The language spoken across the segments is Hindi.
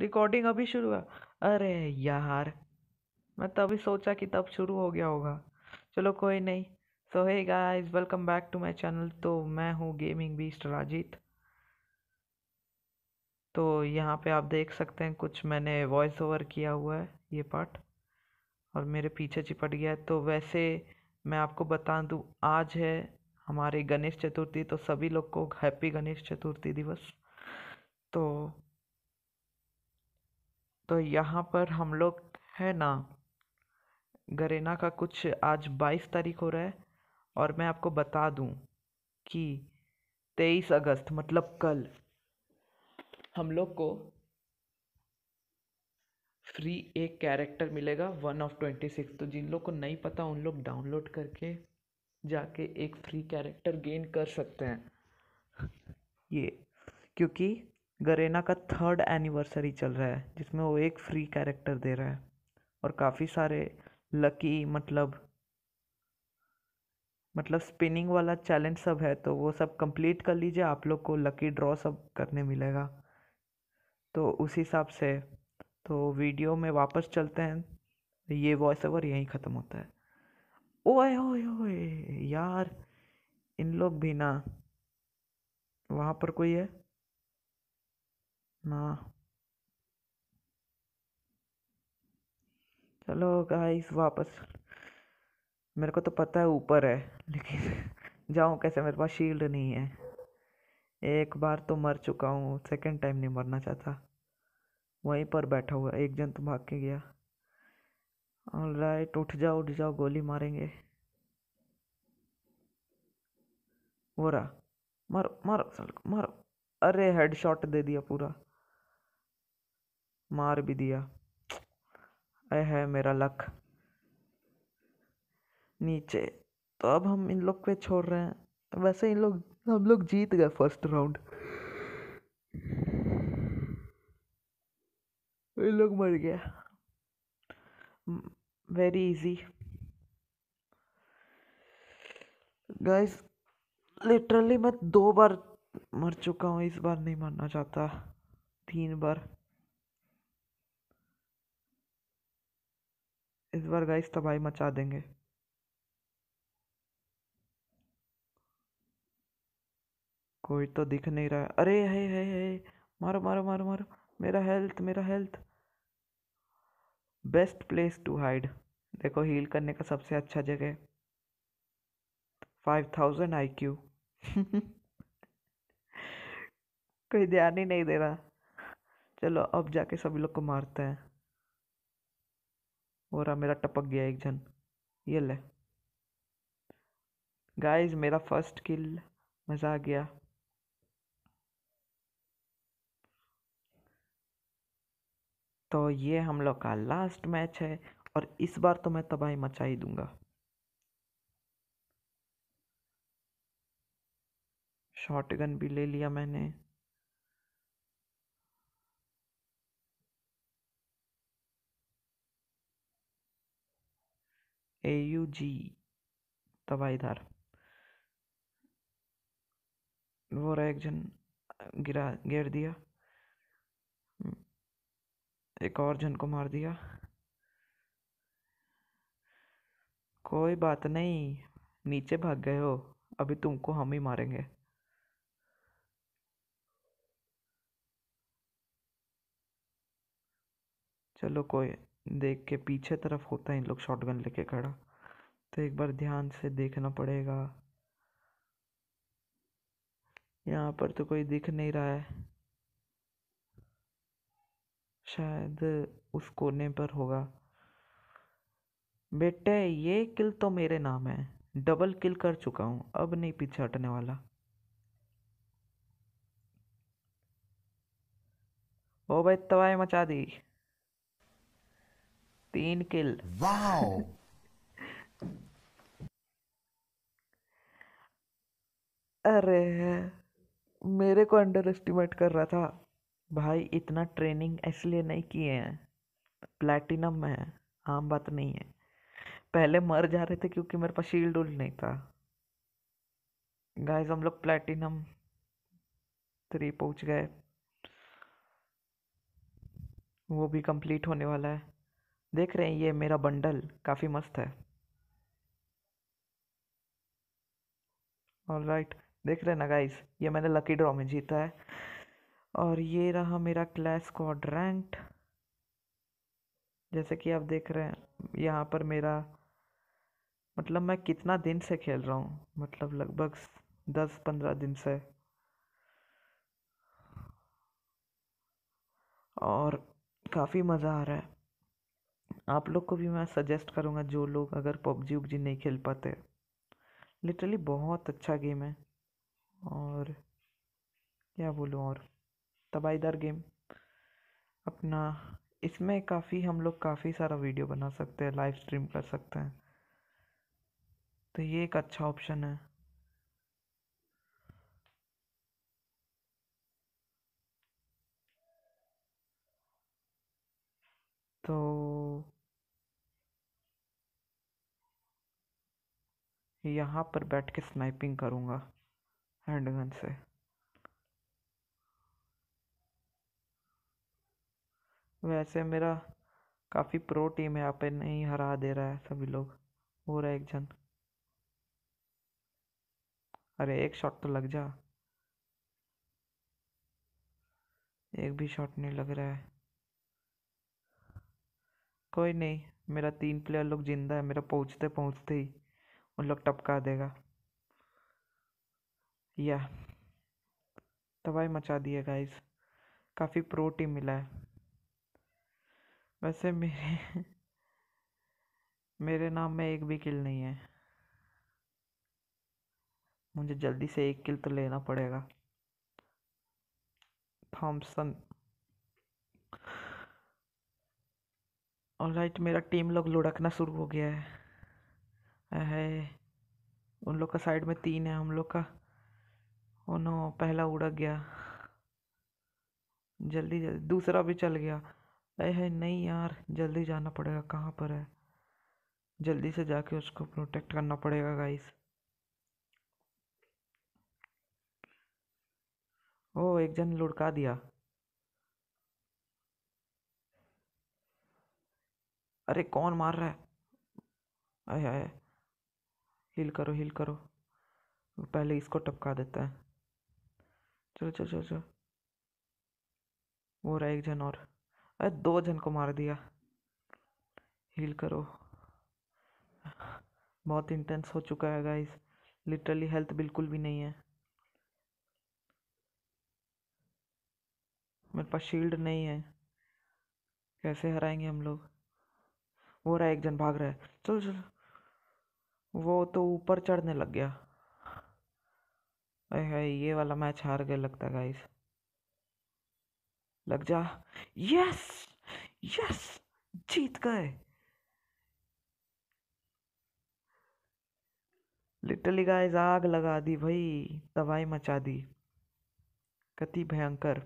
रिकॉर्डिंग अभी शुरू हुआ अरे यार मैं तभी सोचा कि तब शुरू हो गया होगा चलो कोई नहीं so hey guys welcome back to my channel तो मैं हूँ गेमिंग बीस्ट राजीत तो यहाँ पे आप देख सकते हैं कुछ मैंने वॉइस ओवर किया हुआ है ये पार्ट और मेरे पीछे चिपट गया है तो वैसे मैं आपको बता दूँ आज है हमारे गणेश चतुर्थी तो सभी लोग को हैप्पी गणेश चतुर्थी दिवस तो तो यहाँ पर हम लोग है ना गरेना का कुछ आज बाईस तारीख हो रहा है और मैं आपको बता दूँ कि तेईस अगस्त मतलब कल हम लोग को फ्री एक कैरेक्टर मिलेगा वन ऑफ ट्वेंटी सिक्स तो जिन लोग को नहीं पता उन लोग डाउनलोड करके जाके एक फ्री कैरेक्टर गेन कर सकते हैं ये क्योंकि गरेना का थर्ड एनिवर्सरी चल रहा है जिसमें वो एक फ्री कैरेक्टर दे रहा है और काफ़ी सारे लकी मतलब मतलब स्पिनिंग वाला चैलेंज सब है तो वो सब कंप्लीट कर लीजिए आप लोग को लकी ड्रॉ सब करने मिलेगा तो उस हिसाब से तो वीडियो में वापस चलते हैं ये वॉइस ओवर यहीं ख़त्म होता है ओए ओए ओए यार इन लोग भी ना वहाँ पर कोई है ना चलो गाइस वापस मेरे को तो पता है ऊपर है लेकिन जाऊँ कैसे मेरे पास शील्ड नहीं है एक बार तो मर चुका हूँ सेकंड टाइम नहीं मरना चाहता वहीं पर बैठा हुआ एक जन तो भाग के गया राइट उठ जाओ उठ जाओ गोली मारेंगे वो रहा मारो मारो मारो अरे हेडशॉट दे दिया पूरा मार भी दिया अय है मेरा लक नीचे तो अब हम इन लोग पे छोड़ रहे हैं वैसे इन लोग हम लोग जीत गए फर्स्ट राउंड इन लोग मर गया वेरी इजी गाइस लिटरली मैं दो बार मर चुका हूँ इस बार नहीं मरना चाहता तीन बार इस बार गाइस तबाही मचा देंगे कोई तो दिख नहीं रहा अरे है है है मारो मारो मारो मारो मेरा हेल्थ मेरा health best place to hide देखो हील करने का सबसे अच्छा जगह फाइव थाउजेंड आई क्यू कोई ध्यान ही नहीं दे रहा चलो अब जाके सभी लोग को मारते हैं और मेरा टपक गया एक जन ये ले गाइस मेरा फर्स्ट किल मज़ा आ गया तो ये हम लोग का लास्ट मैच है और इस बार तो मैं तबाही मचा ही दूंगा शॉटगन भी ले लिया मैंने ए यू जी तबाहीदार वो एक जन गिरा गिर दिया एक और जन को मार दिया कोई बात नहीं नीचे भाग गए हो अभी तुमको हम ही मारेंगे चलो कोई देख के पीछे तरफ होता है इन लोग गन लेके खड़ा तो एक बार ध्यान से देखना पड़ेगा यहाँ पर तो कोई दिख नहीं रहा है शायद उस कोने पर होगा बेटे ये किल तो मेरे नाम है डबल किल कर चुका हूँ अब नहीं पीछे हटने वाला ओ भाई तवाई मचा दी तीन किल वाओ अरे मेरे को अंडर एस्टिमेट कर रहा था भाई इतना ट्रेनिंग इसलिए नहीं किए हैं प्लैटिनम में है आम हाँ, बात नहीं है पहले मर जा रहे थे क्योंकि मेरे पास शील्ड उल्ड नहीं था गाइस हम लोग प्लैटिनम थ्री पहुंच गए वो भी कंप्लीट होने वाला है देख रहे हैं ये मेरा बंडल काफ़ी मस्त है और राइट देख रहे हैं ना गाइस ये मैंने लकी ड्रॉ में जीता है और ये रहा मेरा क्लास स्क्वाड रैंक जैसे कि आप देख रहे हैं यहाँ पर मेरा मतलब मैं कितना दिन से खेल रहा हूँ मतलब लगभग दस पंद्रह दिन से और काफ़ी मज़ा आ रहा है आप लोग को भी मैं सजेस्ट करूँगा जो लोग अगर पबजी उबजी नहीं खेल पाते लिटरली बहुत अच्छा गेम है और क्या बोलूँ और तबाहीदार गेम अपना इसमें काफ़ी हम लोग काफ़ी सारा वीडियो बना सकते हैं लाइव स्ट्रीम कर सकते हैं तो ये एक अच्छा ऑप्शन है तो यहाँ पर बैठ के स्नाइपिंग करूँगा हैंडगन से वैसे मेरा काफ़ी प्रो टीम है यहाँ पे नहीं हरा दे रहा है सभी लोग हो रहा है एक जन अरे एक शॉट तो लग जा एक भी शॉट नहीं लग रहा है कोई नहीं मेरा तीन प्लेयर लोग जिंदा है मेरा पहुंचते पहुंचते ही उन लोग टपका देगा या तबाही मचा दिए गाइस काफ़ी प्रो टीम मिला है वैसे मेरे मेरे नाम में एक भी किल नहीं है मुझे जल्दी से एक किल तो लेना पड़ेगा थॉम्सन ऑलराइट राइट मेरा टीम लोग लुढ़कना शुरू हो गया है है उन लोग का साइड में तीन है हम लोग का ओ नो पहला उड़क गया जल्दी जल्दी दूसरा भी चल गया अरे है नहीं यार जल्दी जाना पड़ेगा कहाँ पर है जल्दी से जाके उसको प्रोटेक्ट करना पड़ेगा गाइस ओ एक जन लुड़का दिया अरे कौन मार रहा है अरे हिल करो हिल करो पहले इसको टपका देता है चलो चलो चलो चलो वो रहा एक जन और अरे दो जन को मार दिया हील करो बहुत इंटेंस हो चुका है गाइस लिटरली हेल्थ बिल्कुल भी नहीं है मेरे पास शील्ड नहीं है कैसे हराएंगे हम लोग वो रहा एक जन भाग रहा है चलो चलो वो तो ऊपर चढ़ने लग गया अरे ये वाला मैच हार गया लगता गाइस लग जा यस यस जीत गए लिटरली गाइस आग लगा दी भाई तबाही मचा दी कति भयंकर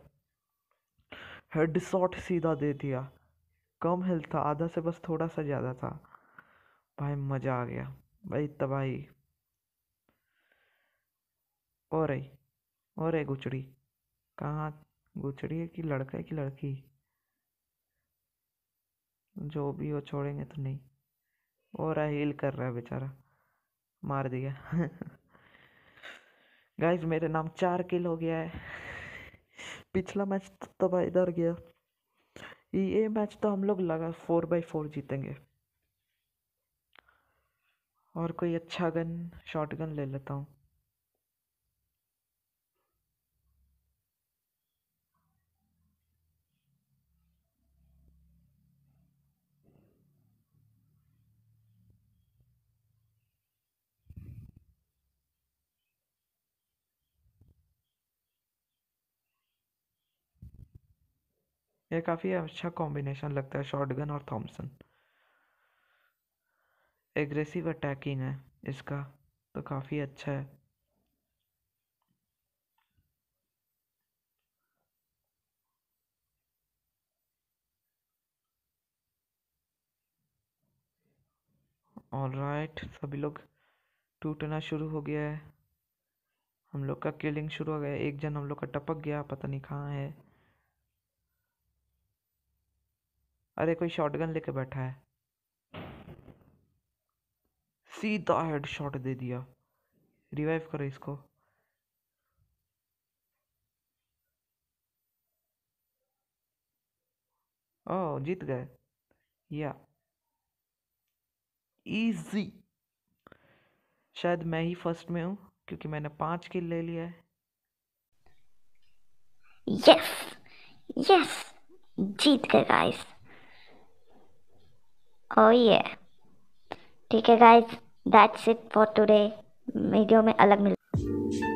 हेड शॉट सीधा दे दिया कम हेल्थ था आधा से बस थोड़ा सा ज़्यादा था भाई मज़ा आ गया भाई तबाही और है और है गुचड़ी कहाँ गुचड़ी है कि लड़का है कि लड़की जो भी हो छोड़ेंगे तो नहीं और हील कर रहा है बेचारा मार दिया गाइस मेरे नाम चार किल हो गया है पिछला मैच तो तबाही इधर गया ये मैच तो हम लोग लगा फोर बाई फोर जीतेंगे और कोई अच्छा गन शॉर्ट गन ले लेता हूँ यह काफ़ी अच्छा कॉम्बिनेशन लगता है शॉटगन और थॉमसन एग्रेसिव अटैकिंग है इसका तो काफ़ी अच्छा है ऑल राइट right, सभी लोग टूटना शुरू हो गया है हम लोग का किलिंग शुरू हो गया एक जन हम लोग का टपक गया पता नहीं कहाँ है अरे कोई शॉटगन लेके बैठा है सीधा हेड शॉट दे दिया रिवाइव करो इसको ओ oh, जीत गए या इजी शायद मैं ही फर्स्ट में हूं क्योंकि मैंने पांच किल ले लिया है यस यस जीत गए गाइस ओ ये ठीक है guys that's it for today video में अलग मिल